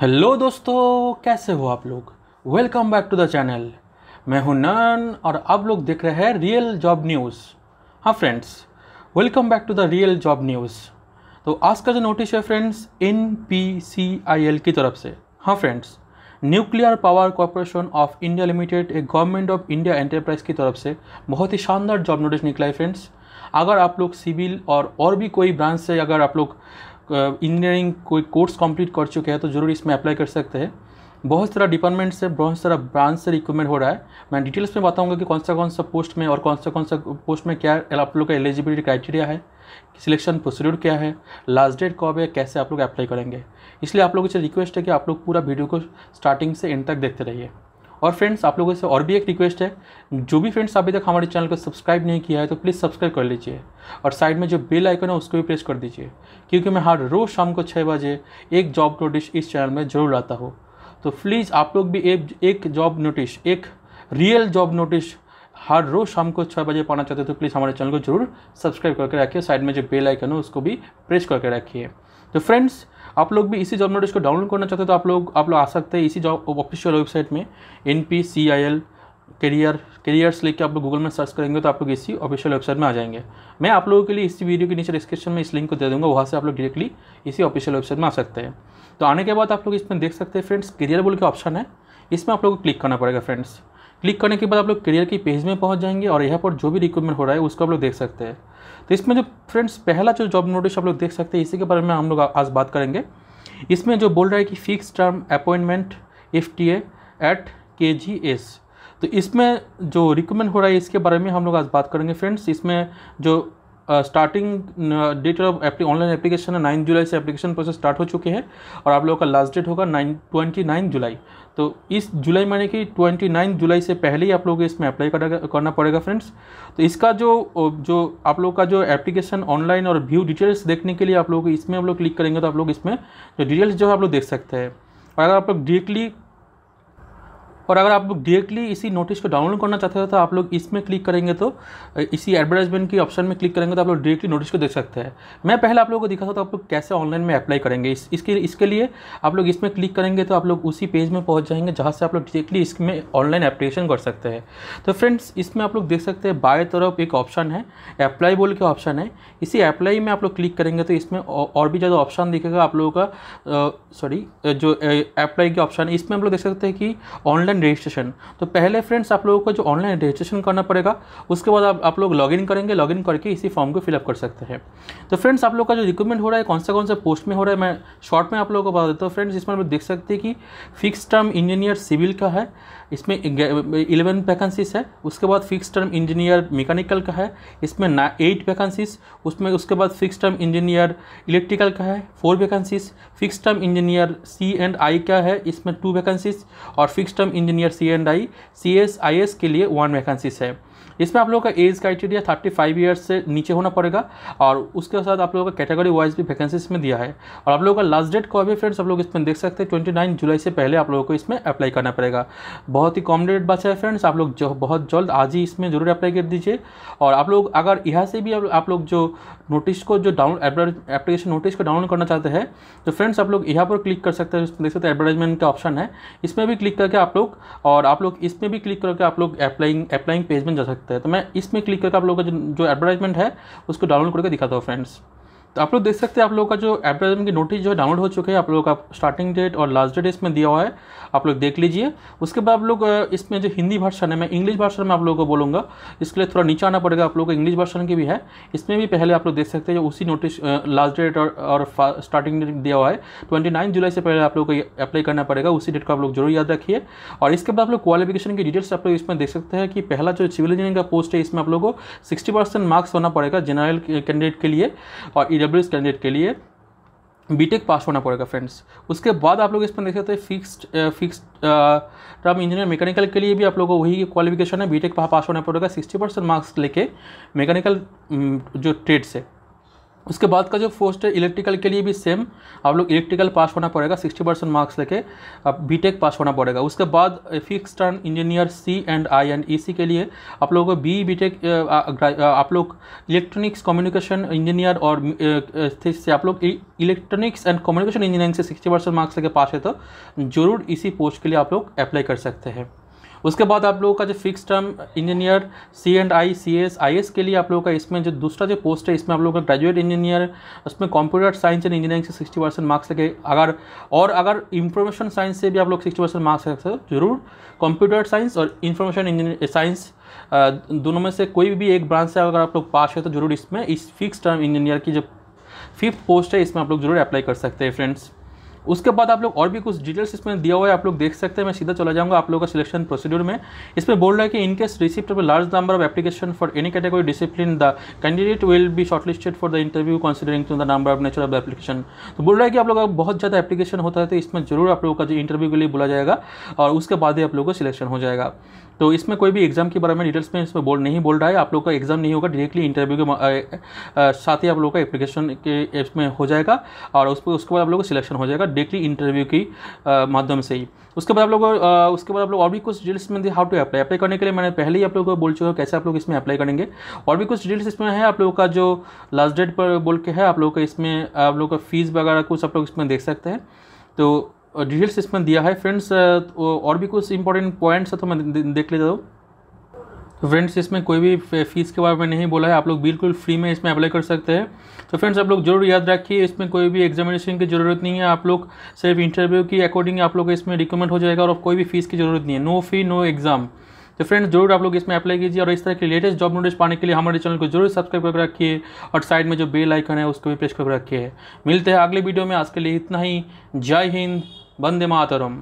hello दोस्तों कैसे हो आप लोग welcome back to the channel मैं हूं नन और आप लोग देख रहे हैं रियल जॉब न्यूज़ हाँ friends welcome back to the real job news तो आज का जो नोटिस है friends N P C I L की तरफ से हाँ friends nuclear power corporation of India limited एक गवर्नमेंट ऑफ इंडिया एंटरप्राइज की तरफ से बहुत ही शानदार जॉब नोटिस निकला है फ्रेंड्स अगर आप लोग सिविल और और भी कोई ब्रांच से अगर आप लोग इंजीनियरिंग कोई कोर्स कंप्लीट कर चुके हैं तो ज़रूर इसमें अप्लाई कर सकते हैं बहुत सारा डिपार्टमेंट से बहुत सारा ब्रांच से रिक्रूटमेंट हो रहा है मैं डिटेल्स में बताऊंगा कि कौन सा कौन सा पोस्ट में और कौन सा कौन सा पोस्ट में क्या आप लोग का एलिजिबिलिटी क्राइटेरिया है सिलेक्शन प्रोसीड्यूर क्या है लास्ट डेट कब है कैसे आप लोग अप्लाई करेंगे इसलिए आप लोगों से रिक्वेस्ट है कि आप लोग पूरा वीडियो को स्टार्टिंग से एंड तक देखते रहिए और फ्रेंड्स आप लोगों से और भी एक रिक्वेस्ट है जो भी फ्रेंड्स अभी तक हमारे चैनल को सब्सक्राइब नहीं किया है तो प्लीज़ सब्सक्राइब कर लीजिए और साइड में जो बेल आइकन है उसको भी प्रेस कर दीजिए क्योंकि मैं हर रोज़ शाम को छः बजे एक जॉब नोटिस इस चैनल में ज़रूर आता हूँ तो प्लीज़ आप लोग भी एक एक जॉब नोटिस एक रियल जॉब नोटिस हर रोज़ शाम को छः बजे पाना चाहते हो तो प्लीज़ हमारे चैनल को जरूर सब्सक्राइब करके रखिए साइड में जो बेल आइकन है उसको भी प्रेस करके रखिए तो फ्रेंड्स आप लोग भी इसी जॉब नोटिस को डाउनलोड करना चाहते हो तो आप लोग आप लोग आ सकते हैं इसी जॉब ऑफिशियल वेबसाइट में N P C I L career careers लेके आप लोग गूगल में सर्च करेंगे तो आप लोग इसी ऑफिशियल वेबसाइट में आ जाएंगे मैं आप लोगों के लिए इसी वीडियो के नीचे डिस्क्रिप्शन में इस लिंक को दे दूंगा वहाँ से आप लोग डायरेक्टली इसी ऑफिशियल वेबसाइट में आ सकते हैं तो आने के बाद आप लोग इसमें देख सकते हैं फ्रेंड्स करियर बोल के ऑप्शन है इसमें आप लोग को क्लिक करना पड़ेगा फ्रेंड्स क्लिक करने के बाद आप लोग करियर की पेज में पहुंच जाएंगे और यहाँ पर जो भी रिक्रूटमेंट हो रहा है उसको आप लोग देख सकते हैं तो इसमें जो फ्रेंड्स पहला जो जॉब नोटिस आप लोग देख सकते हैं इसी के बारे में हम लोग आज बात करेंगे इसमें जो बोल रहा है कि fix term appointment F T एट के जी एस तो इसमें जो रिक्रूटमेंट हो रहा है इसके बारे में हम लोग आज बात करेंगे फ्रेंड्स इसमें जो starting date of online application है नाइन जुलाई से एप्लीकेशन प्रोसेस स्टार्ट हो चुके हैं और आप लोगों का लास्ट डेट होगा नाइन ट्वेंटी नाइन जुलाई तो इस जुलाई महीने की ट्वेंटी नाइन जुलाई से पहले ही आप लोगों को इसमें अप्लाई करना पड़ेगा फ्रेंड्स तो इसका जो जो आप लोग का जो एप्लीकेशन ऑनलाइन और व्यू डिटेल्स देखने के लिए आप लोग इसमें आप लोग क्लिक करेंगे तो आप लोग इसमें जो डिटेल्स जो है आप लोग देख सकते हैं और अगर आप लोग डायरेक्टली और अगर आप लोग डायरेक्टली इसी नोटिस को डाउनलोड करना चाहते हो तो आप लोग इसमें क्लिक करेंगे तो इसी एडवर्टाइजमेंट की ऑप्शन में क्लिक करेंगे तो आप लोग डायरेक्टली नोटिस को देख सकते हैं मैं पहले आप लोगों को दिखा था तो आप लोग कैसे ऑनलाइन में अप्लाई करेंगे इस, इसके इसके लिए आप लोग इसमें क्लिक करेंगे तो आप लोग उसी पेज में पहुँच जाएंगे जहाँ से आप लोग डायरेक्टली इसमें ऑनलाइन एप्लीकेशन कर सकते हैं तो फ्रेंड्स इसमें आप लोग देख सकते हैं बाएँ तरफ एक ऑप्शन है अप्लाई बोल के ऑप्शन है इसी अप्लाई में आप लोग क्लिक करेंगे तो इसमें और भी ज़्यादा ऑप्शन दिखेगा आप लोगों का सॉरी जो अप्लाई के ऑप्शन है इसमें हम लोग देख सकते हैं कि ऑनलाइन ऑनलाइन रजिस्ट्रेशन तो पहले फ्रेंड्स आप लोगों को जो ऑनलाइन रजिस्ट्रेशन करना पड़ेगा उसके बाद आप आप लोग लॉगिन करेंगे लॉगिन करके इसी फॉर्म को फिलअप कर सकते हैं तो फ्रेंड्स आप लोग का जो रिक्रूटमेंट हो रहा है कौन सा कौन सा पोस्ट में हो रहा है मैं शॉर्ट में आप लोगों को बता देता हूँ फ्रेंड्स इसमें आप देख सकते हैं कि फिक्स टर्म इंजीनियर सिविल का है इसमें इलेवन वैकेंसीज है उसके बाद फिक्स टर्म इंजीनियर मैकेनिकल का है इसमें ना एट वैकेंसीज उसमें उसके बाद फिक्स टर्म इंजीनियर इलेक्ट्रिकल का है four vacancies fix term engineer C and I का है इसमें टू वैकेंसीज और fix term engineer C and I C S I S के लिए वन वैकेंसीज है इसमें आप लोगों का age criteria thirty five years से नीचे होना पड़ेगा और उसके साथ आप लोगों का कैटेगरी वाइज भी वैकेंसी इसमें दिया है और आप लोगों का लास्ट डेट को भी फ्रेंड्स आप लोग इसमें देख सकते हैं ट्वेंटी जुलाई से पहले आप लोगों को इसमें अप्लाई करना पड़ेगा बहुत ही कम डेट बचा है फ्रेंड्स आप लोग जो बहुत जल्द आज ही इसमें ज़रूर अप्लाई कर दीजिए और आप लोग अगर यहाँ से भी आप लोग जो नोटिस को जो डाउन एप्लीकेशन नोटिस को डाउनलोड करना चाहते हैं तो फ्रेंड्स आप लोग यहाँ पर क्लिक कर सकते हैं देख सकते हैं एडवर्टाइजमेंट का ऑप्शन है इसमें भी क्लिक करके आप लोग और आप लोग इसमें भी क्लिक करके आप लोग अप्लाइंग अप्लाइंग पेज में जा सकते हैं सकते हैं तो मैं इसमें क्लिक करके आप लोगों का जो एडवर्टाइजमेंट है उसको डाउनलोड करके दिखाता हूँ फ्रेंड्स तो आप लोग देख सकते हैं आप लोगों का जो एडवर्टाइजमेंट की नोटिस जो है डाउनलोड हो चुके हैं आप लोगों का स्टार्टिंग डेट और लास्ट डेट इसमें दिया हुआ है आप लोग देख लीजिए उसके बाद आप लोग इसमें जो हिंदी भाषण है मैं इंग्लिश भाषण में आप लोगों को बोलूँगा इसके लिए थोड़ा नीचे आना पड़ेगा आप लोगों को इंग्लिश भाषण की भी है इसमें भी पहले आप लोग देख सकते हैं उसी नोटिस लास्ट डेट और, और स्टार्टिंग डेट दिया हुआ है ट्वेंटी जुलाई से पहले आप लोग को अप्लाई करना पड़ेगा उसी डेट को आप लोग जरूर याद रखिए और इसके बाद आप लोग क्वालिफिकेशन की डिटेल्स आप लोग इसमें देख सकते हैं कि पहला जो सिविल इंजीनियरिंग का पोस्ट है इसमें आप लोग को सिक्सटी मार्क्स होना पड़ेगा जनरल कैंडिडेट के लिए और डब्ल्यू कैंडिडेट के लिए बीटेक पास होना पड़ेगा फ्रेंड्स उसके बाद आप लोग इसमें देख सकते हैं fixed fixed term engineer mechanical के लिए भी आप लोगों को वही क्वालिफिकेशन है बीटेक पास होना पड़ेगा सिक्सटी परसेंट मार्क्स लेके मैकेनिकल जो ट्रेड से उसके बाद का जो पोस्ट है इलेक्ट्रिकल के लिए भी सेम आप लोग इलेक्ट्रिकल पास होना पड़ेगा 60 परसेंट मार्क्स लेके आप बीटेक पास होना पड़ेगा उसके बाद fix turn engineer C and I and EC के लिए आप लोगों को बी बीटेक uh, uh, आप लोग इलेक्ट्रॉनिक्स कम्युनिकेशन इंजीनियर और uh, से आप लोग इलेक्ट्रॉनिक्स एंड कम्युनिकेशन इंजीनियरिंग से सिक्सटी परसेंट मार्क्स लेके पास है तो जरूर इसी पोस्ट के लिए आप लोग अप्लाई कर सकते हैं उसके बाद आप लोगों का जो fix term engineer C and I C S I S के लिए आप लोगों का इसमें जो दूसरा जो पोस्ट है इसमें आप लोगों का ग्रेजुएट इंजीनियर उसमें कंप्यूटर साइंस एंड इंजीनियरिंग से सिक्सटी परसेंट मार्क्स लगे अगर और अगर इंफॉर्मेशन साइंस से भी आप लोग सिक्सटी परसेंट मार्क्स लगते जरूर कंप्यूटर साइंस और इंफॉर्मेशन इंजीनियर साइंस दोनों में से कोई भी एक ब्रांच से अगर आप लोग पास है तो जरूर इसमें इस फिक्स टर्म इंजीनियर की जो फिफ्थ पोस्ट है इसमें आप लोग जरूर अप्लाई कर सकते हैं फ्रेंड्स उसके बाद आप लोग और भी कुछ डिटेल्स इसमें दिया हुआ है आप लोग देख सकते हैं मैं सीधा चला जाऊँगा आप लोगों का सिलेक्शन प्रोसीड्यूर में इसमें बोल रहा है कि in case receipt large number of application for any category discipline the candidate will be shortlisted for the interview considering to the number of nature of application तो बोल रहा है कि आप लोग बहुत ज़्यादा एप्लीकेशन होता है तो इसमें जरूर आप लोगों का जो इंटरव्यू के लिए बोला जाएगा और उसके बाद ही आप लोगों को सिलेक्शन हो जाएगा तो इसमें कोई भी एग्ज़ाम के बारे में डिटेल्स में इसमें बोल नहीं बोल रहा है आप लोग का एग्ज़ाम नहीं होगा डायरेक्टली इंटरव्यू के साथ ही आप लोग का एप्लीकेशन के इसमें हो जाएगा और उस पर उसके बाद आप लोग का सिलेक्शन हो जाएगा डायरेक्टली इंटरव्यू की माध्यम से ही उसके बाद आप लोग उसके बाद आप लोग और भी कुछ डिटेल्स में हाउ टू अप्लाई अप्लाई करने के लिए मैंने पहले ही आप लोगों को बोल चुका हूँ कैसे आप लोग इसमें अप्लाई करेंगे और भी कुछ डिटेल्स इसमें है आप लोगों का जो लास्ट डेट पर बोल के है आप लोगों का इसमें आप लोगों का फीस वगैरह कुछ आप लोग इसमें देख सकते हैं तो डिटेल्स इसमें दिया है फ्रेंड्स तो और भी कुछ इंपॉर्टेंट पॉइंट्स है तो मैं देख लेता हूँ तो फ्रेंड्स इसमें कोई भी फीस के बारे में नहीं बोला है आप लोग बिल्कुल फ्री में इसमें अप्लाई कर सकते हैं तो फ्रेंड्स आप लोग जरूर याद रखिए इसमें कोई भी एग्जामिनेशन की ज़रूरत नहीं है आप लोग सिर्फ इंटरव्यू की अकॉर्डिंग आप लोग इसमें रिकमेंड हो जाएगा और कोई भी फीस की ज़रूरत नहीं है नो फी नो एग्ज़ाम तो फ्रेंड्स जरूर आप लोग इसमें अप्लाई कीजिए और इस तरह के लेटेस्ट जॉब नोटिस पाने के लिए हमारे चैनल को जरूर सब्सक्राइब करके रखिए और साइड में जो बेल आइकन है उसको भी प्रेस करके रखिए मिलते हैं अगले वीडियो में आज के लिए इतना ही जय हिंद वंदे मातरम